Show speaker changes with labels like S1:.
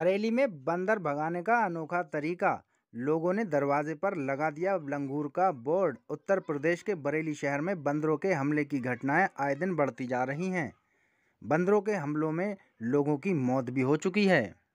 S1: बरेली में बंदर भगाने का अनोखा तरीका लोगों ने दरवाजे पर लगा दिया लंगूर का बोर्ड उत्तर प्रदेश के बरेली शहर में बंदरों के हमले की घटनाएं आए दिन बढ़ती जा रही हैं बंदरों के हमलों में लोगों की मौत भी हो चुकी है